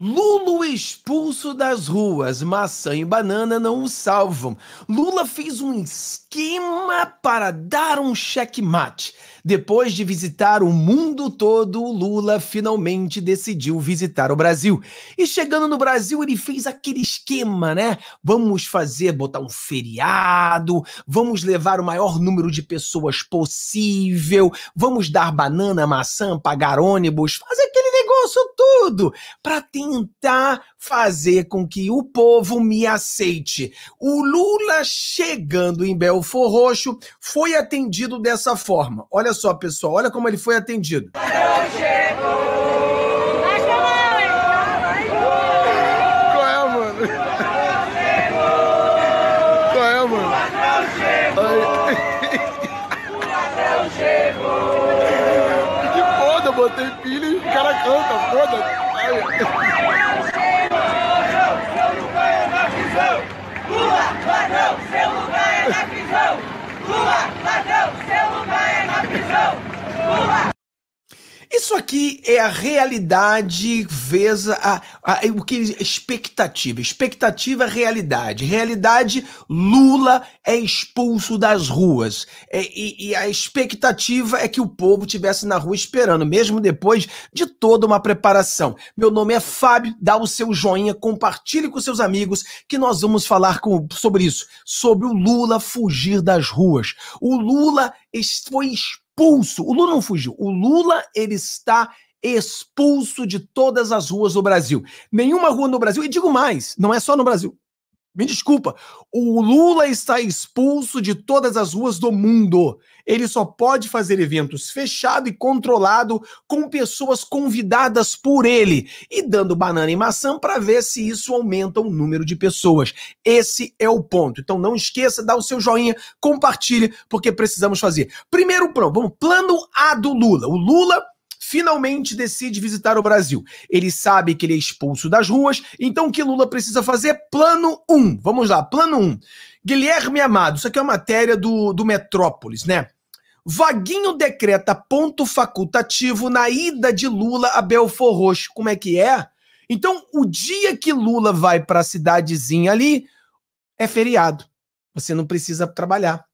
Lula expulso das ruas, maçã e banana não o salvam. Lula fez um esquema para dar um checkmate. Depois de visitar o mundo todo, Lula finalmente decidiu visitar o Brasil. E chegando no Brasil, ele fez aquele esquema, né? Vamos fazer, botar um feriado, vamos levar o maior número de pessoas possível, vamos dar banana, maçã, pagar ônibus, fazer aquele faço tudo para tentar fazer com que o povo me aceite. O Lula chegando em Belfor Roxo foi atendido dessa forma. Olha só, pessoal, olha como ele foi atendido. Eu Tem pilha e o cara canta, foda-se. Isso aqui é a realidade vez a, a, o que é expectativa, expectativa é realidade, realidade Lula é expulso das ruas é, e, e, a expectativa é que o povo tivesse na rua esperando, mesmo depois de toda uma preparação. Meu nome é Fábio, dá o seu joinha, compartilhe com seus amigos que nós vamos falar com, sobre isso, sobre o Lula fugir das ruas. O Lula foi expulso expulso. O Lula não fugiu. O Lula, ele está expulso de todas as ruas do Brasil. Nenhuma rua no Brasil, e digo mais, não é só no Brasil. Me desculpa, o Lula está expulso de todas as ruas do mundo. Ele só pode fazer eventos fechado e controlado com pessoas convidadas por ele e dando banana e maçã para ver se isso aumenta o número de pessoas. Esse é o ponto. Então não esqueça, dá o seu joinha, compartilhe, porque precisamos fazer. Primeiro plano, vamos, plano A do Lula. O Lula finalmente decide visitar o Brasil. Ele sabe que ele é expulso das ruas, então o que Lula precisa fazer? É plano 1. Um. Vamos lá, plano 1. Um. Guilherme Amado, isso aqui é uma matéria do, do Metrópolis, né? Vaguinho decreta ponto facultativo na ida de Lula a Belfor Roxo. Como é que é? Então, o dia que Lula vai para a cidadezinha ali é feriado. Você não precisa trabalhar.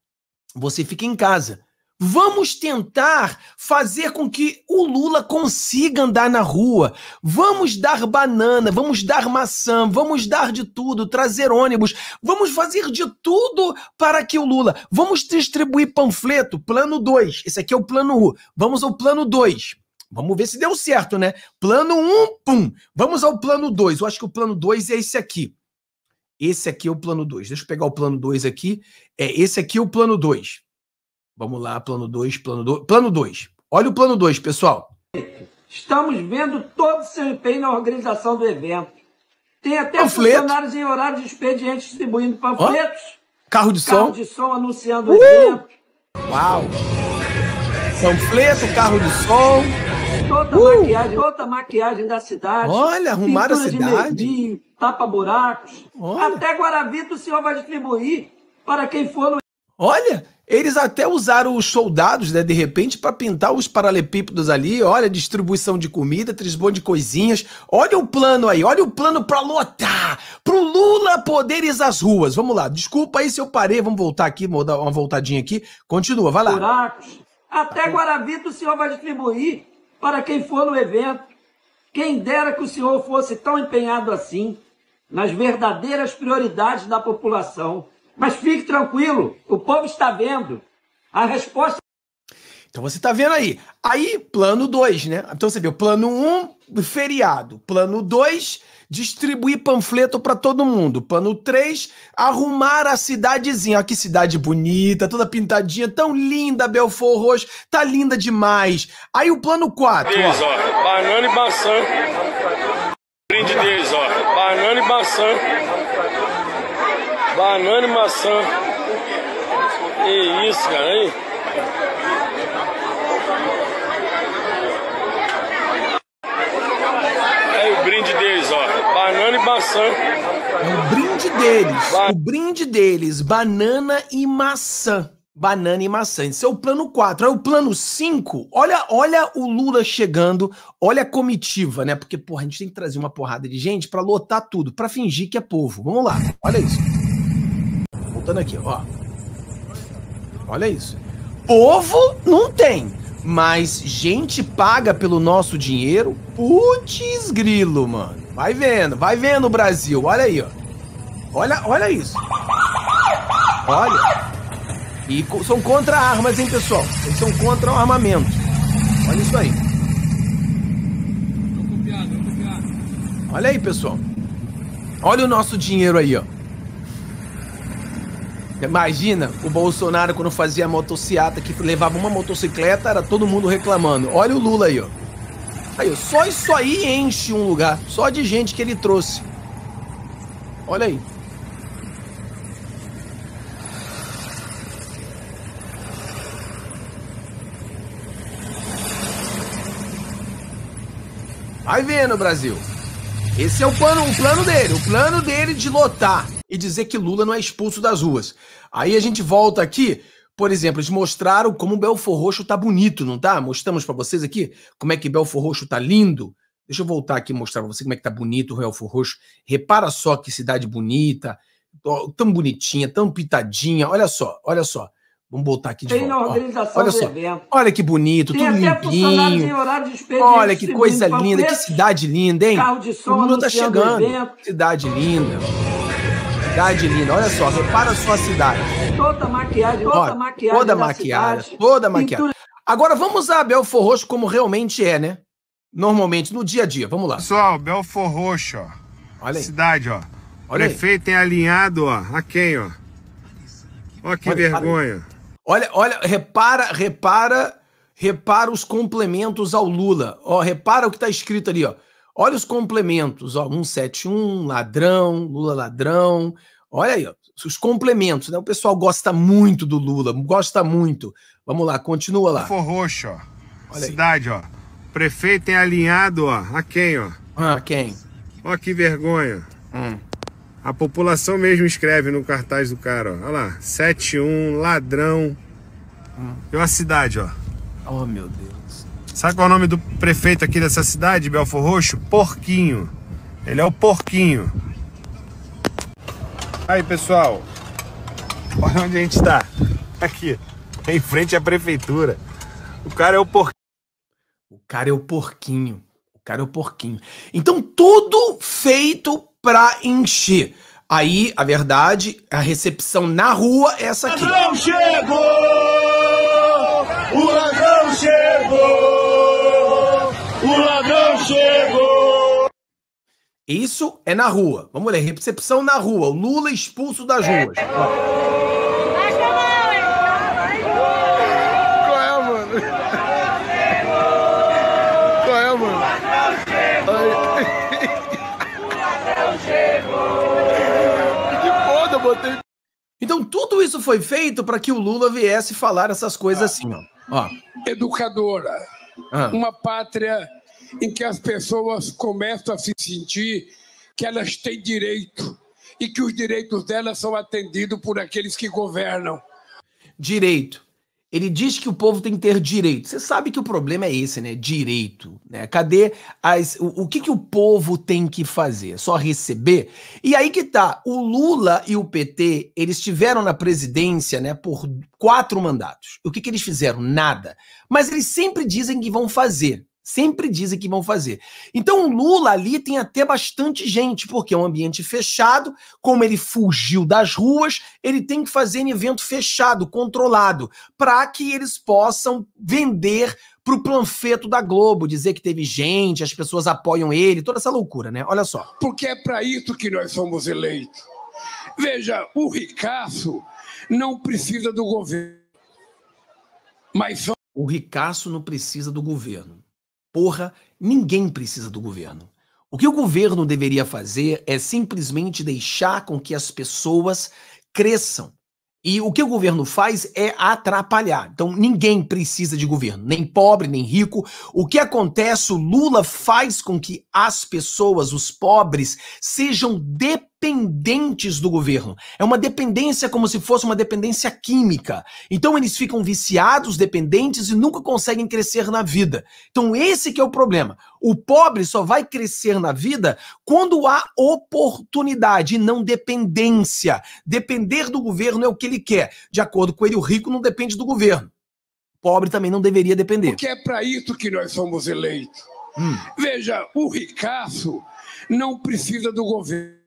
Você fica em casa. Vamos tentar fazer com que o Lula consiga andar na rua. Vamos dar banana, vamos dar maçã, vamos dar de tudo, trazer ônibus, vamos fazer de tudo para que o Lula. Vamos distribuir panfleto, plano 2. Esse aqui é o plano 1. Vamos ao plano 2. Vamos ver se deu certo, né? Plano 1, um, pum. Vamos ao plano 2. Eu acho que o plano 2 é esse aqui. Esse aqui é o plano 2. Deixa eu pegar o plano 2 aqui. É, esse aqui é o plano 2. Vamos lá, plano 2, plano 2. Plano 2. Olha o plano 2, pessoal. Estamos vendo todo o seu empenho na organização do evento. Tem até Panfleto. funcionários em horário de expediente distribuindo panfletos. Carro de carro som. Carro de som anunciando uh. o evento. Uau! Panfleto, carro de som. Toda, uh. maquiagem, toda maquiagem da cidade. Olha, arrumaram a cidade. Tapa-buracos. Até Guaravita o senhor vai distribuir para quem for no Olha, eles até usaram os soldados, né, de repente, para pintar os paralepípedos ali. Olha, distribuição de comida, trisbão de coisinhas. Olha o plano aí, olha o plano para lotar, pro Lula poderes as ruas. Vamos lá, desculpa aí se eu parei, vamos voltar aqui, vou dar uma voltadinha aqui. Continua, vai lá. Buracos. Até Guaravita o senhor vai distribuir para quem for no evento. Quem dera que o senhor fosse tão empenhado assim nas verdadeiras prioridades da população mas fique tranquilo, o povo está vendo. A resposta. Então você está vendo aí. Aí, plano 2, né? Então você viu, plano 1, um, feriado. Plano 2, distribuir panfleto para todo mundo. Plano 3, arrumar a cidadezinha. Olha que cidade bonita, toda pintadinha, tão linda, Belfort Roxo, tá linda demais. Aí o plano 4, Banana e maçã. Brinde deles, ó. Banana e maçã. Banana e maçã. Que isso, cara, aí. Aí é o brinde deles, ó. Banana e maçã. É o brinde deles. Ba o brinde deles, banana e maçã. Banana e maçã. Esse é o plano 4. Aí o plano 5, olha, olha o Lula chegando, olha a comitiva, né? Porque, porra, a gente tem que trazer uma porrada de gente para lotar tudo, para fingir que é povo. Vamos lá, olha isso voltando aqui, ó. Olha isso. Povo não tem, mas gente paga pelo nosso dinheiro? Putz grilo, mano. Vai vendo, vai vendo o Brasil. Olha aí, ó. Olha, olha isso. Olha. E co são contra armas, hein, pessoal? Eles são contra o armamento. Olha isso aí. Olha aí, pessoal. Olha o nosso dinheiro aí, ó. Imagina o Bolsonaro quando fazia a motocicleta, que levava uma motocicleta, era todo mundo reclamando. Olha o Lula aí, ó. Aí, só isso aí enche um lugar, só de gente que ele trouxe. Olha aí. Vai vendo, Brasil. Esse é o plano, o plano dele, o plano dele de lotar e dizer que Lula não é expulso das ruas. Aí a gente volta aqui, por exemplo, eles mostraram como o Belfor Roxo tá bonito, não tá? Mostramos para vocês aqui como é que Belfor Roxo tá lindo. Deixa eu voltar aqui e mostrar para você como é que tá bonito o Belfor Roxo. Repara só que cidade bonita, tão bonitinha, tão pitadinha. Olha só, olha só. Vamos botar aqui de Tem volta. organização olha só. Evento. Olha que bonito, Tem tudo limpinho. olha que coisa linda, que cidade linda, hein? Carro de som o Lula tá chegando. Cidade linda cidade linda. Olha só, repara sua cidade. Toda maquiagem, toda Olha, maquiagem. Toda maquiada, cidade, toda maquiada. Agora vamos a Belfor Roxo como realmente é, né? Normalmente, no dia a dia. Vamos lá. Pessoal, Belfor Roxo, ó. Olha aí. Cidade, ó. Olha Prefeito aí. tem alinhado, ó. A quem, ó? Ó que olha, vergonha. Olha, olha, repara, repara, repara os complementos ao Lula. Ó, repara o que tá escrito ali, ó. Olha os complementos, ó, 171, ladrão, Lula ladrão. Olha aí, ó, os complementos, né? O pessoal gosta muito do Lula, gosta muito. Vamos lá, continua lá. For roxo, ó. Olha Cidade, aí. ó. Prefeito é alinhado, ó. A quem, ó? Ah, a quem? Ó que vergonha. Hum. A população mesmo escreve no cartaz do cara, ó. Olha lá, 71, ladrão. Hum. E a cidade, ó. Oh, meu Deus. Sabe qual é o nome do prefeito aqui dessa cidade, Belfor Roxo? Porquinho. Ele é o Porquinho. Aí, pessoal. Olha onde a gente está. Aqui. Em frente à prefeitura. O cara é o Porquinho. O cara é o Porquinho. O cara é o Porquinho. Então, tudo feito para encher. Aí, a verdade, a recepção na rua é essa aqui. Não chegou! chegou. Isso é na rua. Vamos ler. Recepção na rua. O Lula expulso das ruas. É, é, então tudo isso foi feito para que o Lula viesse falar essas coisas assim, ó. ó. Educadora, ah. uma pátria em que as pessoas começam a se sentir que elas têm direito e que os direitos delas são atendidos por aqueles que governam. Direito. Ele diz que o povo tem que ter direito. Você sabe que o problema é esse, né? Direito. Né? Cadê as. O, o que, que o povo tem que fazer? É só receber? E aí que tá. O Lula e o PT, eles estiveram na presidência, né, por quatro mandatos. O que, que eles fizeram? Nada. Mas eles sempre dizem que vão fazer. Sempre dizem que vão fazer. Então o Lula ali tem até bastante gente, porque é um ambiente fechado, como ele fugiu das ruas, ele tem que fazer em um evento fechado, controlado, para que eles possam vender para o planfeto da Globo, dizer que teve gente, as pessoas apoiam ele, toda essa loucura, né? Olha só. Porque é para isso que nós somos eleitos. Veja, o ricaço não precisa do governo, mas só... O ricaço não precisa do governo Porra, ninguém precisa do governo. O que o governo deveria fazer é simplesmente deixar com que as pessoas cresçam. E o que o governo faz é atrapalhar. Então ninguém precisa de governo, nem pobre, nem rico. O que acontece, o Lula faz com que as pessoas, os pobres, sejam dependentes dependentes do governo. É uma dependência como se fosse uma dependência química. Então eles ficam viciados, dependentes e nunca conseguem crescer na vida. Então esse que é o problema. O pobre só vai crescer na vida quando há oportunidade, não dependência. Depender do governo é o que ele quer. De acordo com ele, o rico não depende do governo. O pobre também não deveria depender. Porque é para isso que nós somos eleitos. Hum. Veja, o ricaço não precisa do governo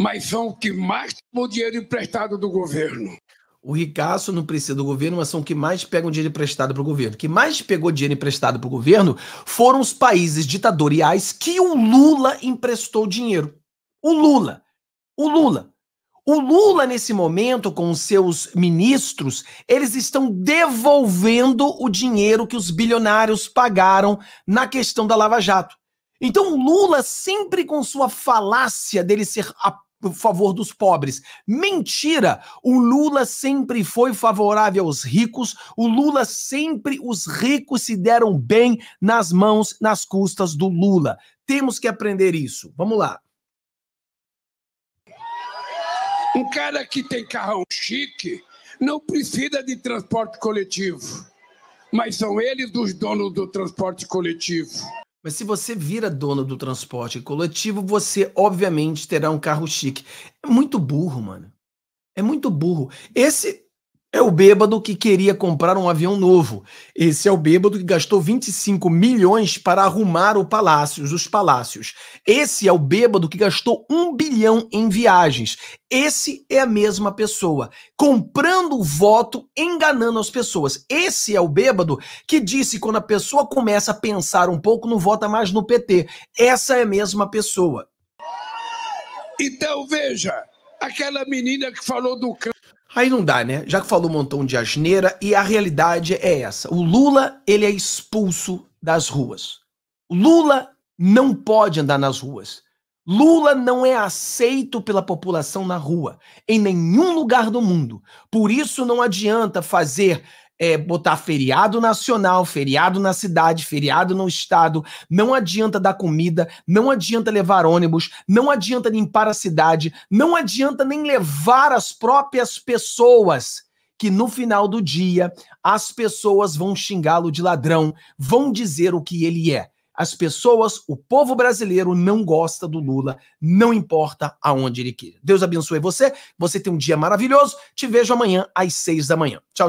mas são o que mais tomam dinheiro emprestado do governo. O ricaço não precisa do governo, mas são que mais pegam dinheiro emprestado para o governo. que mais pegou dinheiro emprestado para o governo foram os países ditatoriais que o Lula emprestou dinheiro. O Lula. O Lula. O Lula, nesse momento, com os seus ministros, eles estão devolvendo o dinheiro que os bilionários pagaram na questão da Lava Jato. Então, o Lula, sempre com sua falácia dele ser a por favor dos pobres. Mentira! O Lula sempre foi favorável aos ricos, o Lula sempre os ricos se deram bem nas mãos, nas custas do Lula. Temos que aprender isso. Vamos lá. Um cara que tem carrão chique não precisa de transporte coletivo, mas são eles os donos do transporte coletivo. Mas se você vira dono do transporte coletivo, você obviamente terá um carro chique. É muito burro, mano. É muito burro. Esse é o bêbado que queria comprar um avião novo. Esse é o bêbado que gastou 25 milhões para arrumar o palácios, os palácios. Esse é o bêbado que gastou um bilhão em viagens. Esse é a mesma pessoa, comprando voto, enganando as pessoas. Esse é o bêbado que disse quando a pessoa começa a pensar um pouco, não vota mais no PT. Essa é a mesma pessoa. Então veja, aquela menina que falou do câncer Aí não dá, né? Já que falou um montão de asneira e a realidade é essa. O Lula, ele é expulso das ruas. Lula não pode andar nas ruas. Lula não é aceito pela população na rua, em nenhum lugar do mundo. Por isso não adianta fazer é, botar feriado nacional, feriado na cidade, feriado no estado, não adianta dar comida, não adianta levar ônibus, não adianta limpar a cidade, não adianta nem levar as próprias pessoas que no final do dia as pessoas vão xingá-lo de ladrão, vão dizer o que ele é. As pessoas, o povo brasileiro não gosta do Lula, não importa aonde ele queira. Deus abençoe você, você tem um dia maravilhoso. Te vejo amanhã às seis da manhã. Tchau. tchau.